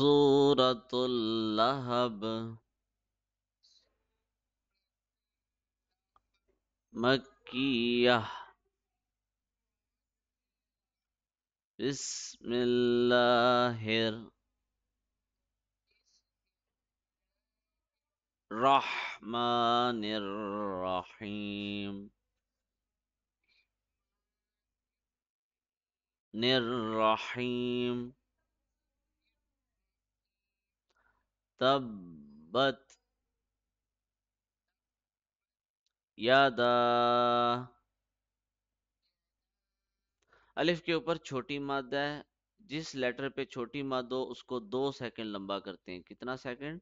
سورة اللهب مكية بسم الله الرحمن الرحيم الرحيم तब्बत यादा अलिफ के ऊपर छोटी मादा है जिस लेटर पे छोटी माद दो उसको दो सेकंड लंबा करते हैं कितना सेकंड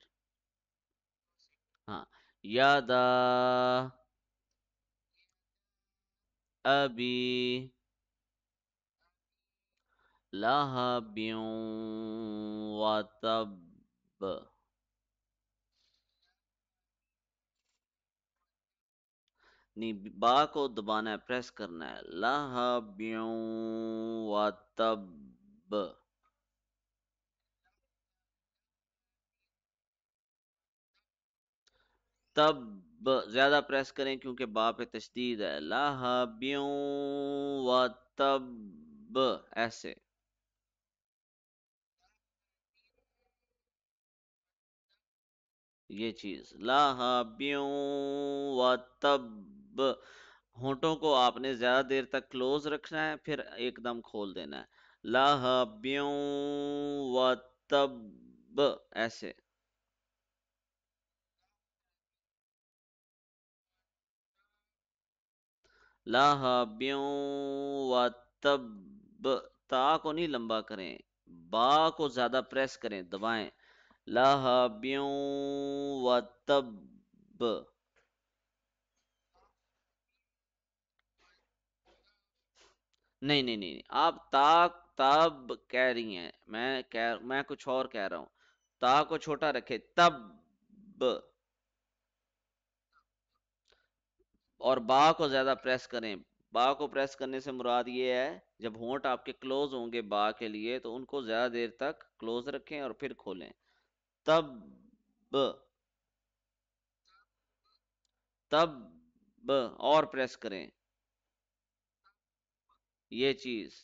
हाँ यादा अभी लाहब्यों वातब नी बा को दबाना है प्रेस करना है लह तब तब ज्यादा प्रेस करें क्योंकि बा पे तशदीद है लह व तब ऐसे ये चीज लाहा ब्यू व तब अब होठों को आपने ज़्यादा देर तक क्लोज रखना है फिर एकदम खोल देना है लहब्यों व तब ऐसे लहब्यों व तब ता को नहीं लंबा करें बा को ज़्यादा प्रेस करें दबाएं लहब्यों व तब नहीं, नहीं, नहीं, आप ताक तब कह रही हैं मैं कह मैं कुछ और कह रहा हूं ता को छोटा रखे तब और बा को ज्यादा प्रेस करें बा को प्रेस करने से मुराद ये है जब होंट आपके क्लोज होंगे बा के लिए तो उनको ज्यादा देर तक क्लोज रखें और फिर खोलें तब ब तब ब और प्रेस करें ये चीज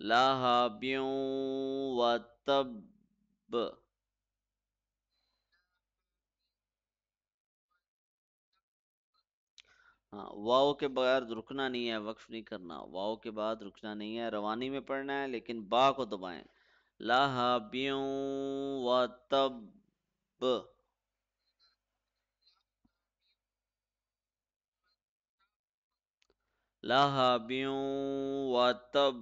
लहब्यों व तब हाँ वाओ के बगैर रुकना नहीं है वक्फ नहीं करना वाओ के बाद रुकना नहीं है रवानी में पढ़ना है लेकिन बा को दबाएं लहब्यों व तब لهب وتب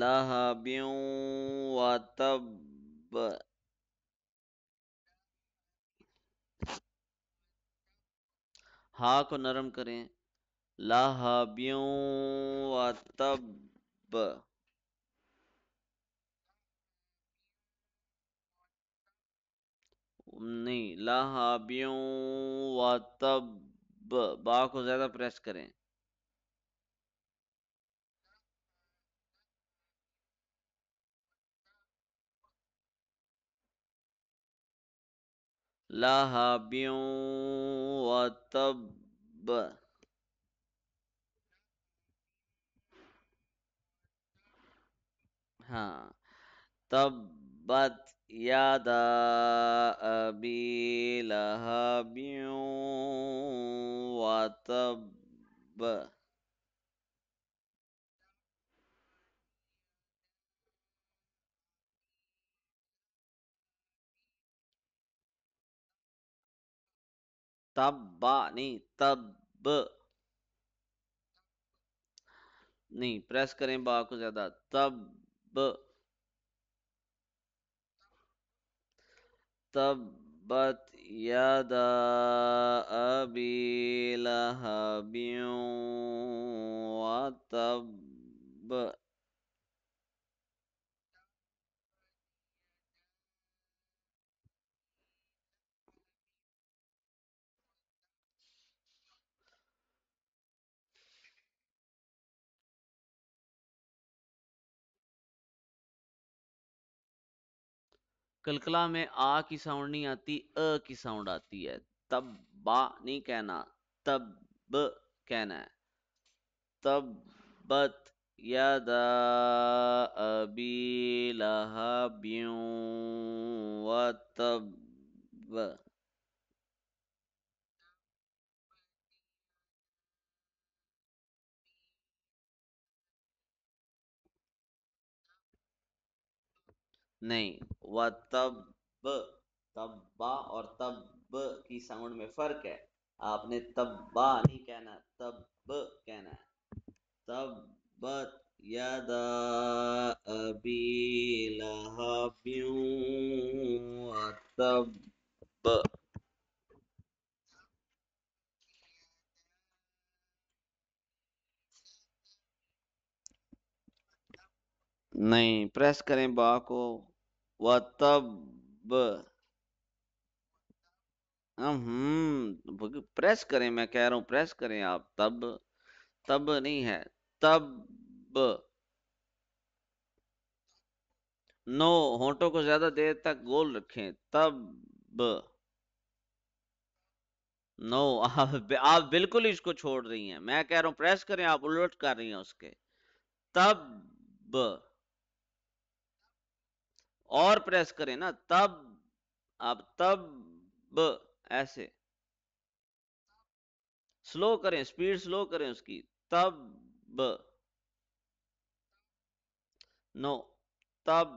لهب وتب हा को नरम करें लाहब्यों व तब नहीं लहाबियों व तब बा को ज़्यादा प्रेस करें लहाबियों व तब हाँ तब्बत يدا أبي तब्बा तब नहीं तब नहीं प्रेस करें बा को ज्यादा तब تبت يدا أبي لهب وتب कलकला में आ की साउंड नहीं आती अ की साउंड आती है तब बा नहीं कहना तब ब कहना है तब बत यदा तब नहीं व तब तब्बा और तब की साउंड में फर्क है आपने तब्बा नहीं कहना तब कहना है तब यदा अबी तब नहीं प्रेस करें बा को वतब हम्म प्रेस करें मैं कह रहा हूं प्रेस करें आप तब तब नहीं है तब नो होंठों को ज्यादा देर तक गोल रखें तब नो आप आप बिल्कुल इसको छोड़ रही हैं मैं कह रहा हूं प्रेस करें आप उलट कर रही हैं उसके तब और प्रेस करें ना तब आप तब ऐसे स्लो करें स्पीड स्लो करें उसकी तब नो तब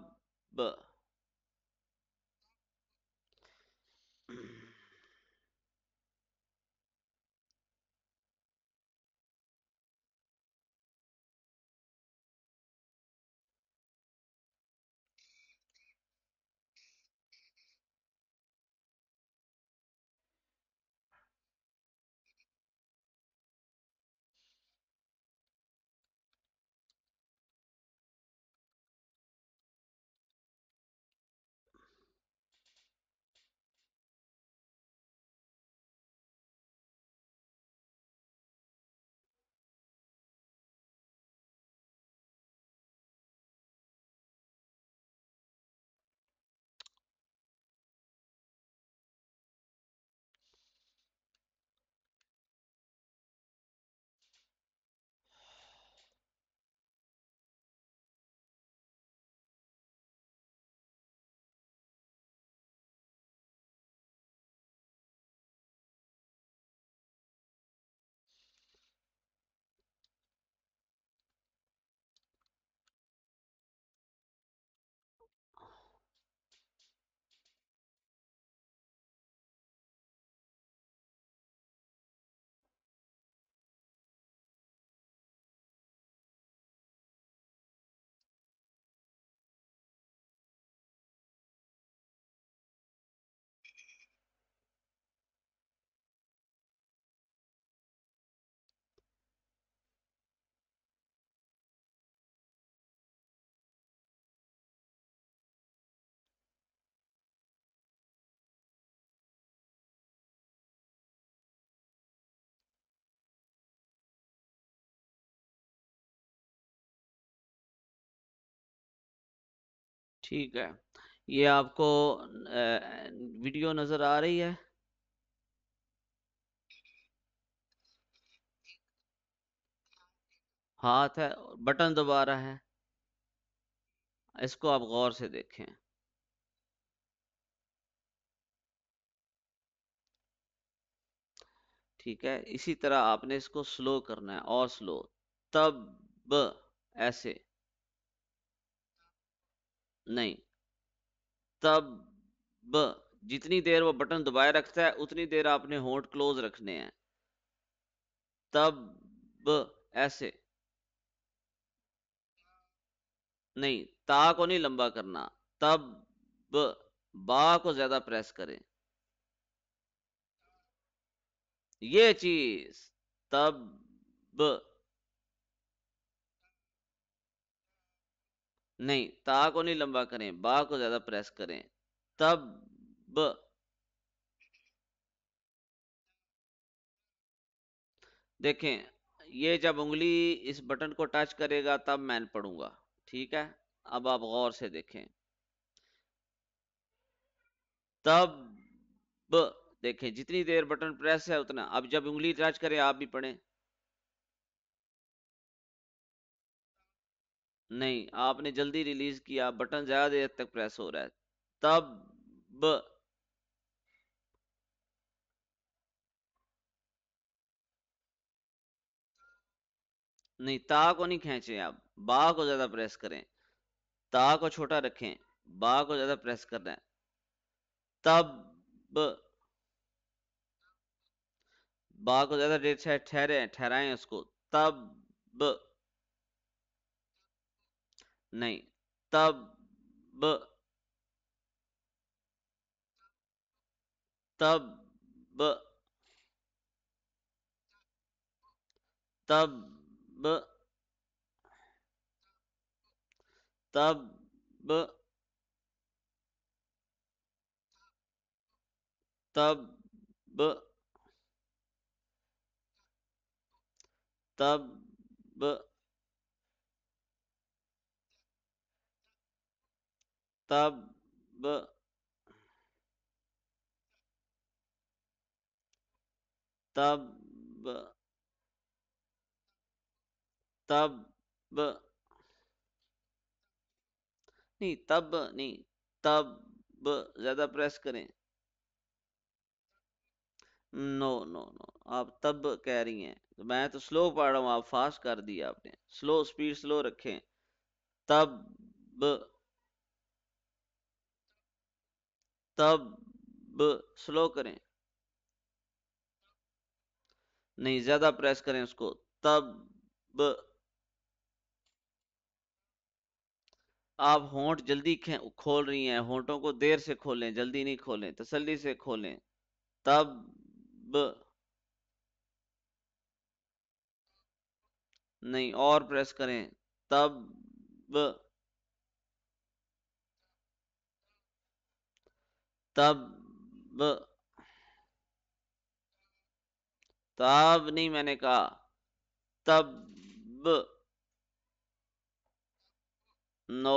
ठीक है ये आपको वीडियो नजर आ रही है हाथ है बटन दबा रहा है इसको आप गौर से देखें ठीक है इसी तरह आपने इसको स्लो करना है और स्लो तब ऐसे नहीं तब जितनी देर वो बटन दबाए रखता है उतनी देर आपने होंठ क्लोज रखने हैं तब ऐसे नहीं ता को नहीं लंबा करना तब बा को ज्यादा प्रेस करें ये चीज तब नहीं ता को नहीं लंबा करें बा को ज्यादा प्रेस करें तब देखें ये जब उंगली इस बटन को टच करेगा तब मैं पढ़ूंगा ठीक है अब आप गौर से देखें तब देखें जितनी देर बटन प्रेस है उतना अब जब उंगली टच करें आप भी पढ़ें नहीं आपने जल्दी रिलीज किया बटन ज्यादा देर तक प्रेस हो रहा है तब नहीं ता को नहीं खेचे आप बा को ज्यादा प्रेस करें ता को छोटा रखें बा को ज्यादा प्रेस करना है तब बा को ज्यादा देर ठहरे ठहराएं उसको तब नहीं तब तब तब तब तब तब, तब तब तब तब नहीं तब नहीं तब ज्यादा प्रेस करें नो नो नो आप तब कह रही हैं तो मैं तो स्लो पढ़ रहा हूं आप फास्ट कर दिया आपने स्लो स्पीड स्लो रखें तब तब स्लो करें नहीं ज्यादा प्रेस करें उसको तब आप होंठ जल्दी खोल रही हैं होंठों को देर से खोलें जल्दी नहीं खोलें तसल्ली से खोलें तब नहीं और प्रेस करें तब तब तब नहीं मैंने कहा तब नो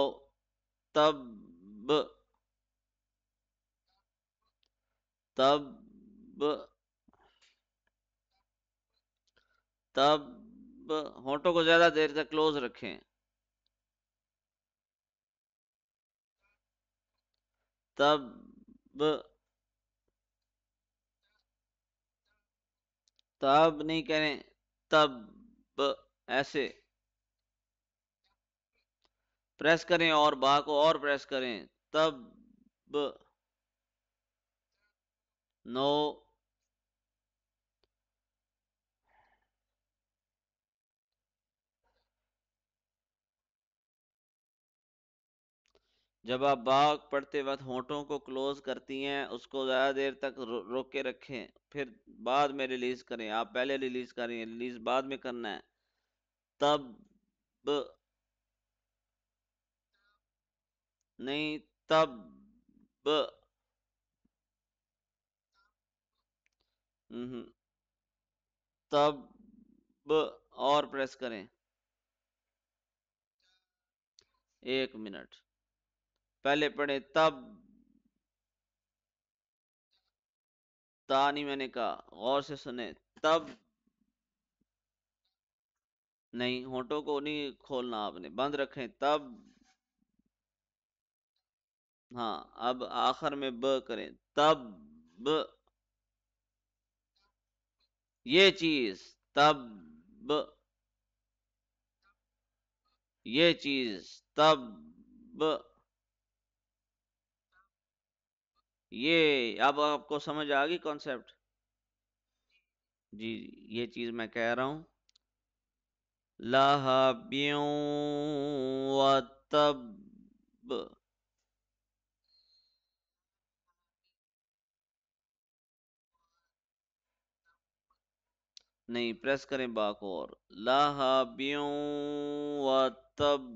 तब तब तब होटो को ज्यादा देर तक क्लोज रखें तब तब तब नहीं करें तब ऐसे प्रेस करें और बा को और प्रेस करें तब नो जब आप बाग पढ़ते वक्त होठों को क्लोज करती हैं उसको ज़्यादा देर तक रो, रोक के रखें फिर बाद में रिलीज़ करें आप पहले रिलीज़ करें रिलीज़ बाद में करना है तब नहीं तब तब, हम्म, तब और प्रेस करें एक मिनट पहले पढ़े तब तानी मैंने कहा गौर से सुने तब नहीं होटो को नहीं खोलना आपने बंद रखें तब हाँ अब आखिर में ब करें तब ब ये चीज तब ब ये चीज तब ब ये अब आपको समझ आ गई कॉन्सेप्ट जी ये चीज मैं कह रहा हूं लहब्यों तब नहीं प्रेस करें बाको और लहब्यों तब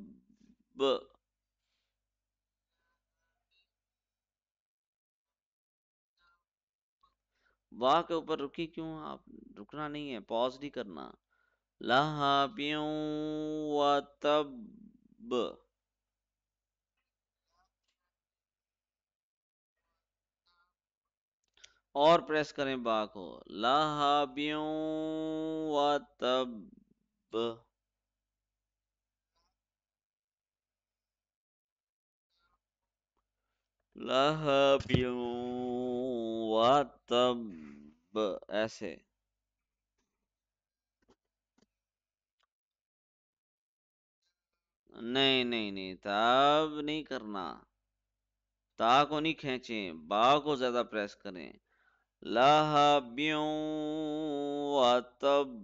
वाह के ऊपर रुकी क्यों आप रुकना नहीं है पॉज नहीं करना लहा तब और प्रेस करें बा को लहा तब लहा प्यू हुआ तब ऐसे नहीं नहीं नहीं तब नहीं करना ता को नहीं खेचे बा को ज्यादा प्रेस करें लह ब्यू तब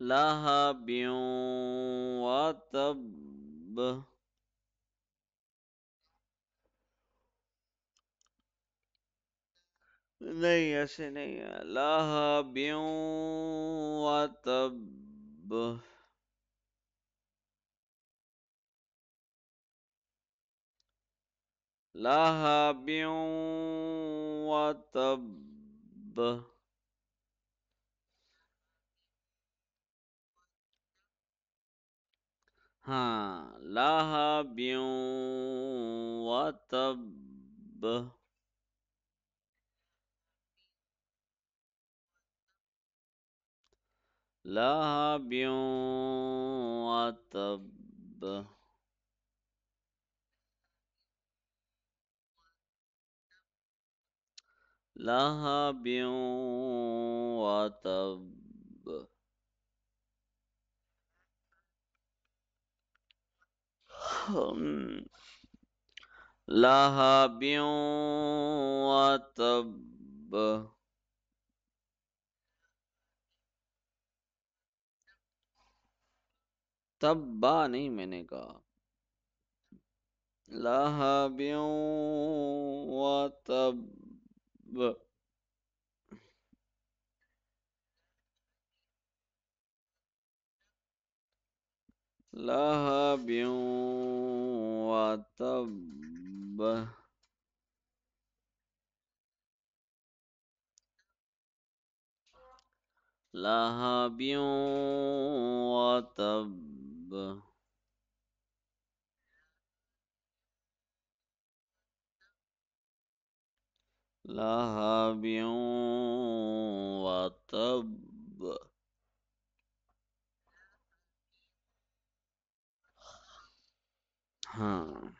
لهب وتب نية سنية لهب وتب لهب وتب ها لهب وتب لهب وتب لهب وتب لهب وتب تبا नहीं मैंने कहा لهب وتب لهب وتب لهب وتب لهب وتب 嗯。